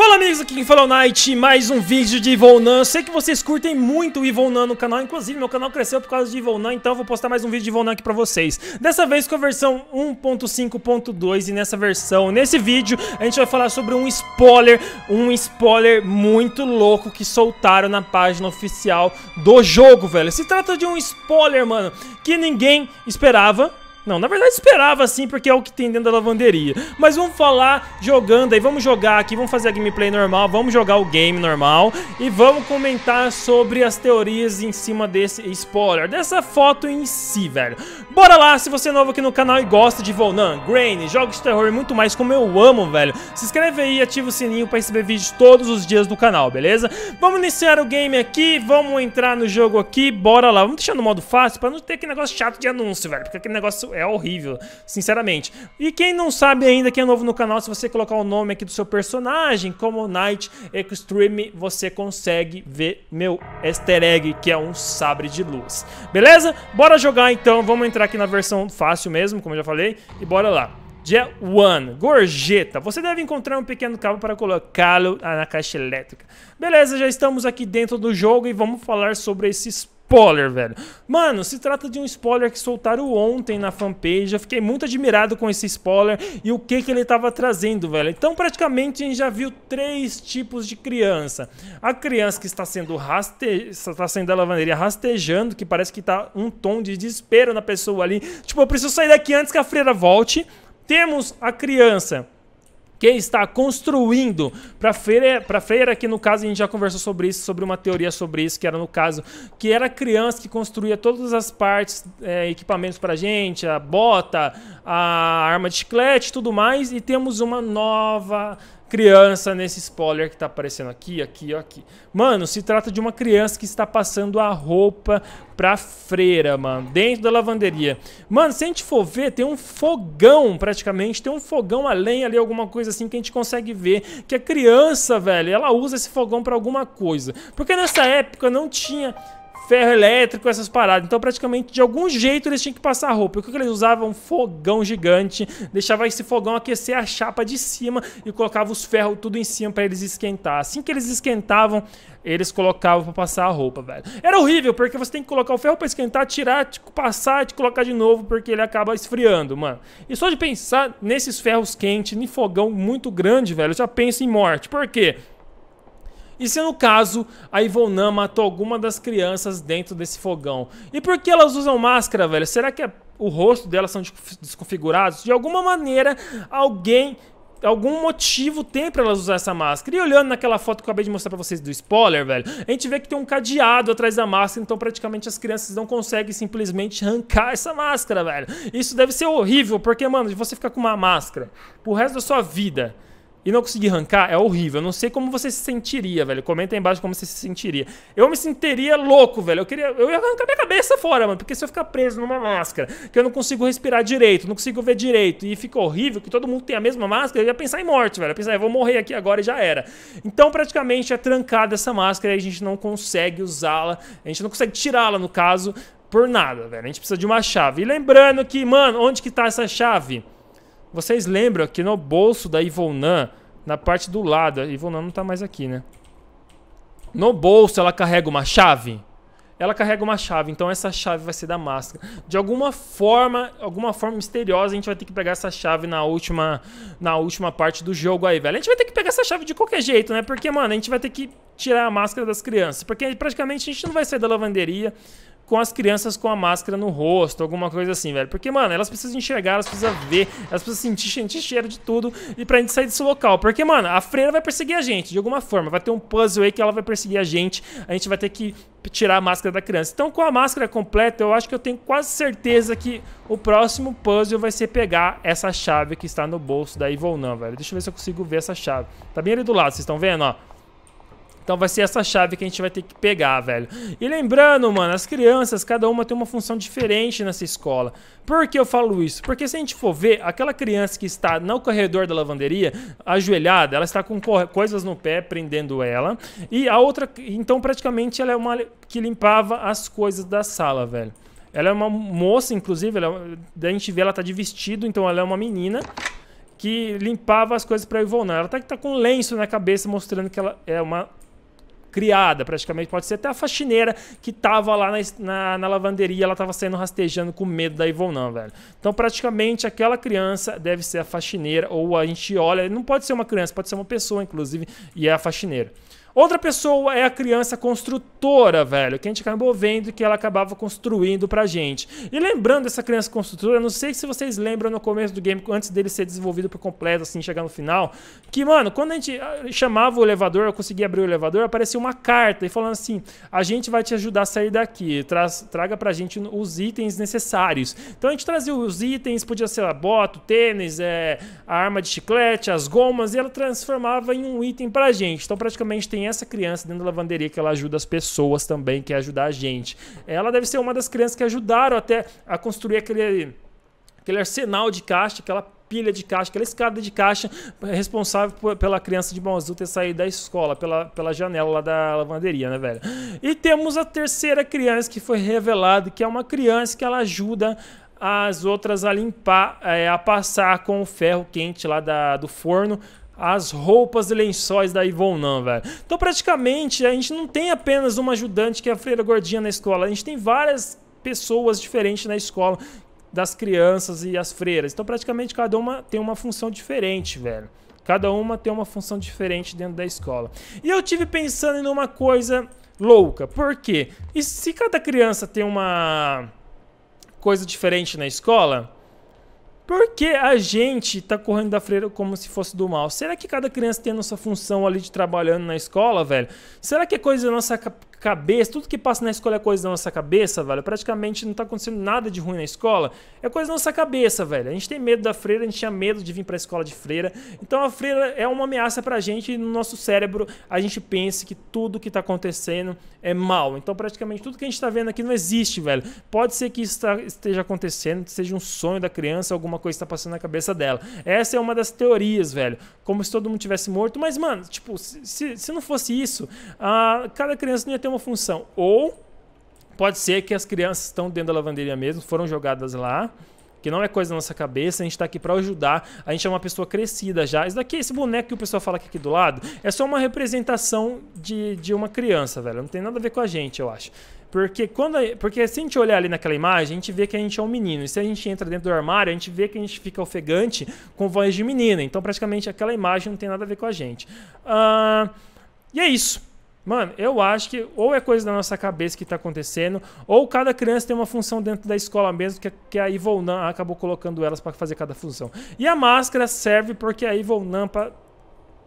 Fala amigos, aqui quem fala é o Night, mais um vídeo de Ivonnan. Sei que vocês curtem muito o Ivonnan no canal, inclusive meu canal cresceu por causa de Ivonnan, então eu vou postar mais um vídeo de Ivonnan aqui pra vocês. Dessa vez com a versão 1.5.2 e nessa versão, nesse vídeo, a gente vai falar sobre um spoiler, um spoiler muito louco que soltaram na página oficial do jogo, velho. Se trata de um spoiler, mano, que ninguém esperava, não, na verdade esperava sim, porque é o que tem dentro da lavanderia. Mas vamos falar jogando aí, vamos jogar aqui, vamos fazer a gameplay normal, vamos jogar o game normal e vamos comentar sobre as teorias em cima desse spoiler, dessa foto em si, velho. Bora lá, se você é novo aqui no canal e gosta de Volnan, Grain, jogos de terror e muito mais como eu amo, velho, se inscreve aí e ativa o sininho pra receber vídeos todos os dias do canal, beleza? Vamos iniciar o game aqui, vamos entrar no jogo aqui, bora lá. Vamos deixar no modo fácil pra não ter aquele negócio chato de anúncio, velho, porque aquele negócio é horrível, sinceramente. E quem não sabe ainda, quem é novo no canal, se você colocar o nome aqui do seu personagem, como Night Extreme, você consegue ver meu easter egg, que é um sabre de luz. Beleza? Bora jogar então, vamos entrar entrar aqui na versão fácil mesmo, como eu já falei, e bora lá. Dia One, gorjeta. Você deve encontrar um pequeno cabo para colocá-lo na caixa elétrica. Beleza, já estamos aqui dentro do jogo e vamos falar sobre esses spoiler, velho. Mano, se trata de um spoiler que soltaram ontem na fanpage. Eu fiquei muito admirado com esse spoiler e o que, que ele estava trazendo, velho. Então, praticamente, a gente já viu três tipos de criança. A criança que está sendo raste... está sendo da lavanderia rastejando, que parece que está um tom de desespero na pessoa ali. Tipo, eu preciso sair daqui antes que a freira volte. Temos a criança que está construindo para freira, para freira que no caso a gente já conversou sobre isso, sobre uma teoria sobre isso que era no caso que era criança que construía todas as partes, é, equipamentos para gente, a bota, a arma de chiclete, tudo mais e temos uma nova criança nesse spoiler que tá aparecendo aqui, aqui, aqui. Mano, se trata de uma criança que está passando a roupa pra freira, mano, dentro da lavanderia. Mano, se a gente for ver, tem um fogão praticamente, tem um fogão além ali, alguma coisa assim que a gente consegue ver que a criança, velho, ela usa esse fogão para alguma coisa. Porque nessa época não tinha ferro elétrico, essas paradas. Então, praticamente, de algum jeito, eles tinham que passar roupa. E o que, que eles usavam? Um fogão gigante. Deixava esse fogão aquecer a chapa de cima e colocava os ferros tudo em cima para eles esquentar. Assim que eles esquentavam, eles colocavam para passar a roupa, velho. Era horrível, porque você tem que colocar o ferro para esquentar, tirar, tipo, passar e colocar de novo, porque ele acaba esfriando, mano. E só de pensar nesses ferros quentes, em fogão muito grande, velho, eu já penso em morte. Por quê? E se no caso a Ivonã matou alguma das crianças dentro desse fogão? E por que elas usam máscara, velho? Será que é o rosto delas são desconfigurados? De alguma maneira, alguém algum motivo tem para elas usar essa máscara. E olhando naquela foto que eu acabei de mostrar para vocês do spoiler, velho, a gente vê que tem um cadeado atrás da máscara, então praticamente as crianças não conseguem simplesmente arrancar essa máscara, velho. Isso deve ser horrível, porque, mano, de você ficar com uma máscara pro resto da sua vida e não conseguir arrancar é horrível. Eu não sei como você se sentiria, velho. Comenta aí embaixo como você se sentiria. Eu me sentiria louco, velho. Eu queria. Eu ia arrancar minha cabeça fora, mano. Porque se eu ficar preso numa máscara, que eu não consigo respirar direito, não consigo ver direito, e fica horrível, que todo mundo tem a mesma máscara, eu ia pensar em morte, velho. Eu ia pensar, eu vou morrer aqui agora e já era. Então, praticamente, é trancada essa máscara e a gente não consegue usá-la. A gente não consegue tirá-la, no caso, por nada, velho. A gente precisa de uma chave. E lembrando que, mano, onde que tá essa chave? Vocês lembram que no bolso da Ivonan, na parte do lado, a não tá mais aqui, né? No bolso ela carrega uma chave. Ela carrega uma chave, então essa chave vai ser da máscara. De alguma forma, alguma forma misteriosa, a gente vai ter que pegar essa chave na última, na última parte do jogo aí, velho. A gente vai ter que pegar essa chave de qualquer jeito, né? Porque, mano, a gente vai ter que tirar a máscara das crianças. Porque praticamente a gente não vai sair da lavanderia com as crianças com a máscara no rosto, alguma coisa assim, velho. Porque, mano, elas precisam enxergar, elas precisam ver, elas precisam sentir, sentir cheiro de tudo e pra gente sair desse local. Porque, mano, a freira vai perseguir a gente, de alguma forma. Vai ter um puzzle aí que ela vai perseguir a gente. A gente vai ter que tirar a máscara da criança. Então, com a máscara completa, eu acho que eu tenho quase certeza que o próximo puzzle vai ser pegar essa chave que está no bolso da Evil velho. Deixa eu ver se eu consigo ver essa chave. Tá bem ali do lado, vocês estão vendo, ó. Então vai ser essa chave que a gente vai ter que pegar, velho. E lembrando, mano, as crianças, cada uma tem uma função diferente nessa escola. Por que eu falo isso? Porque se a gente for ver, aquela criança que está no corredor da lavanderia, ajoelhada, ela está com coisas no pé prendendo ela. E a outra, então praticamente ela é uma que limpava as coisas da sala, velho. Ela é uma moça, inclusive, ela, a gente vê ela tá de vestido, então ela é uma menina que limpava as coisas para Ivona. Ela tá, tá com lenço na cabeça, mostrando que ela é uma criada, praticamente pode ser até a faxineira que tava lá na, na, na lavanderia, ela tava saindo rastejando com medo da Ivonã, velho. Então, praticamente, aquela criança deve ser a faxineira, ou a gente olha, não pode ser uma criança, pode ser uma pessoa, inclusive, e é a faxineira. Outra pessoa é a criança construtora, velho, que a gente acabou vendo que ela acabava construindo pra gente. E lembrando essa criança construtora, não sei se vocês lembram no começo do game, antes dele ser desenvolvido por completo, assim, chegar no final, que, mano, quando a gente ah, chamava o elevador, eu conseguia abrir o elevador, aparecia uma carta e falando assim: a gente vai te ajudar a sair daqui, traz, traga pra gente os itens necessários. Então a gente trazia os itens, podia ser a bota, o tênis, é, a arma de chiclete, as gomas, e ela transformava em um item pra gente. Então praticamente tem tem essa criança dentro da lavanderia que ela ajuda as pessoas também, que ajudar a gente. Ela deve ser uma das crianças que ajudaram até a construir aquele, aquele arsenal de caixa, aquela pilha de caixa, aquela escada de caixa responsável por, pela criança de azul ter saído da escola, pela, pela janela lá da lavanderia, né, velho? E temos a terceira criança que foi revelada, que é uma criança que ela ajuda as outras a limpar, é, a passar com o ferro quente lá da, do forno as roupas e lençóis da não velho. Então, praticamente, a gente não tem apenas uma ajudante que é a freira gordinha na escola. A gente tem várias pessoas diferentes na escola das crianças e as freiras. Então, praticamente, cada uma tem uma função diferente, velho. Cada uma tem uma função diferente dentro da escola. E eu tive pensando em uma coisa louca. Por quê? E se cada criança tem uma coisa diferente na escola, por que a gente está correndo da freira como se fosse do mal? Será que cada criança tem a nossa função ali de trabalhando na escola, velho? Será que é coisa da nossa cabeça, tudo que passa na escola é coisa da nossa cabeça, velho. Praticamente não tá acontecendo nada de ruim na escola. É coisa da nossa cabeça, velho. A gente tem medo da freira, a gente tinha medo de vir pra escola de freira. Então a freira é uma ameaça pra gente e no nosso cérebro a gente pensa que tudo que tá acontecendo é mal. Então praticamente tudo que a gente tá vendo aqui não existe, velho. Pode ser que isso esteja acontecendo, seja um sonho da criança, alguma coisa está passando na cabeça dela. Essa é uma das teorias, velho. Como se todo mundo tivesse morto. Mas, mano, tipo, se, se, se não fosse isso, a, cada criança não ia ter uma função. Ou pode ser que as crianças estão dentro da lavanderia mesmo, foram jogadas lá, que não é coisa da nossa cabeça, a gente está aqui para ajudar, a gente é uma pessoa crescida já. Isso daqui, é esse boneco que o pessoal fala é aqui do lado, é só uma representação de, de uma criança, velho. Não tem nada a ver com a gente, eu acho. Porque, quando, porque se a gente olhar ali naquela imagem, a gente vê que a gente é um menino. E se a gente entra dentro do armário, a gente vê que a gente fica ofegante com voz de menina. Então, praticamente, aquela imagem não tem nada a ver com a gente. Uh, e é isso. Mano, eu acho que ou é coisa da nossa cabeça que tá acontecendo, ou cada criança tem uma função dentro da escola mesmo, que, que a Ivonne acabou colocando elas para fazer cada função. E a máscara serve porque a Ivonne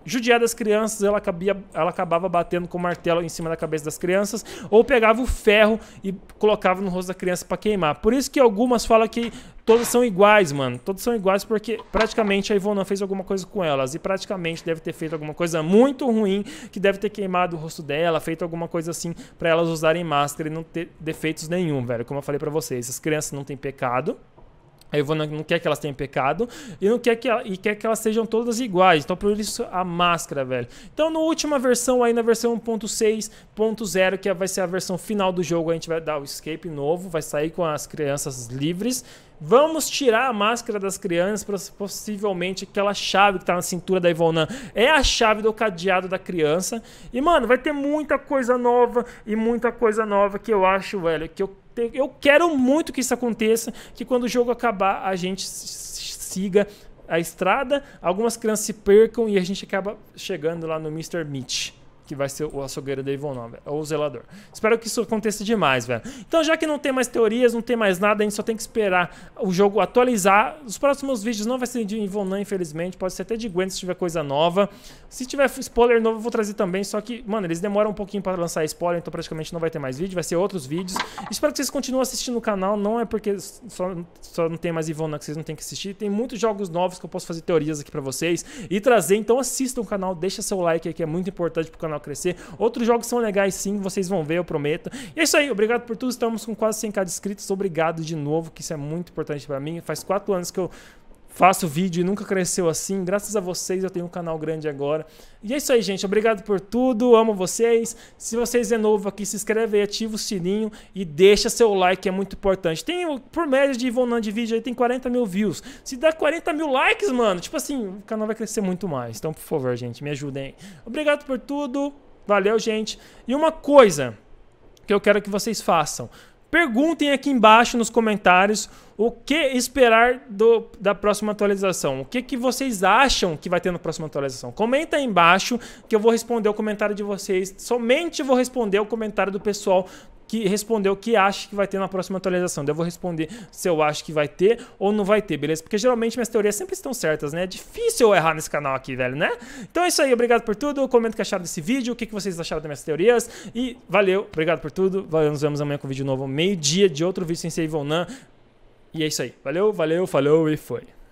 judiar das crianças, ela, cabia, ela acabava batendo com o martelo em cima da cabeça das crianças, ou pegava o ferro e colocava no rosto da criança para queimar. Por isso que algumas falam que todas são iguais, mano. Todas são iguais porque praticamente a Ivona fez alguma coisa com elas e praticamente deve ter feito alguma coisa muito ruim, que deve ter queimado o rosto dela, feito alguma coisa assim para elas usarem máscara e não ter defeitos nenhum, velho. Como eu falei para vocês, as crianças não têm pecado, a Ivana não quer que elas tenham pecado e não quer que, ela, e quer que elas sejam todas iguais. Então, por isso, a máscara, velho. Então, na última versão aí, na versão 1.6.0, que é, vai ser a versão final do jogo, a gente vai dar o escape novo, vai sair com as crianças livres. Vamos tirar a máscara das crianças, possivelmente aquela chave que tá na cintura da Ivonan. é a chave do cadeado da criança. E, mano, vai ter muita coisa nova e muita coisa nova que eu acho, velho, que eu eu quero muito que isso aconteça, que quando o jogo acabar a gente siga a estrada, algumas crianças se percam e a gente acaba chegando lá no Mr. Mitch que vai ser o açougueiro da Ivonova, ou é o zelador. Espero que isso aconteça demais, velho. Então, já que não tem mais teorias, não tem mais nada, a gente só tem que esperar o jogo atualizar. Os próximos vídeos não vai ser de Ivonan, infelizmente. Pode ser até de Gwen se tiver coisa nova. Se tiver spoiler novo, eu vou trazer também. Só que, mano, eles demoram um pouquinho para lançar spoiler, então praticamente não vai ter mais vídeo, vai ser outros vídeos. Espero que vocês continuem assistindo o canal. Não é porque só, só não tem mais Ivonan que vocês não têm que assistir. Tem muitos jogos novos que eu posso fazer teorias aqui para vocês e trazer. Então, assistam o canal, deixa seu like aí que é muito importante pro canal canal crescer. Outros jogos são legais sim, vocês vão ver, eu prometo. E é isso aí, obrigado por tudo. Estamos com quase 100k de inscritos. Obrigado de novo, que isso é muito importante para mim. Faz quatro anos que eu faço vídeo e nunca cresceu assim. Graças a vocês eu tenho um canal grande agora. E é isso aí, gente. Obrigado por tudo. Amo vocês. Se vocês é novo aqui, se inscreve aí, ativa o sininho e deixa seu like, é muito importante. Tem, por média de Ivonan de vídeo aí, tem 40 mil views. Se dá 40 mil likes, mano, tipo assim, o canal vai crescer muito mais. Então, por favor, gente, me ajudem. Obrigado por tudo. Valeu, gente. E uma coisa que eu quero que vocês façam. Perguntem aqui embaixo nos comentários o que esperar do, da próxima atualização. O que, que vocês acham que vai ter na próxima atualização? Comenta aí embaixo que eu vou responder o comentário de vocês. Somente vou responder o comentário do pessoal que responder o que acha que vai ter na próxima atualização. eu vou responder se eu acho que vai ter ou não vai ter, beleza? Porque geralmente minhas teorias sempre estão certas, né? É difícil eu errar nesse canal aqui, velho, né? Então é isso aí, obrigado por tudo. Comenta o que acharam desse vídeo, o que vocês acharam das minhas teorias. E valeu, obrigado por tudo. Valeu, nos vemos amanhã com um vídeo novo, meio-dia de outro vídeo sem ser Ivonan. E é isso aí. Valeu, valeu, falou e foi.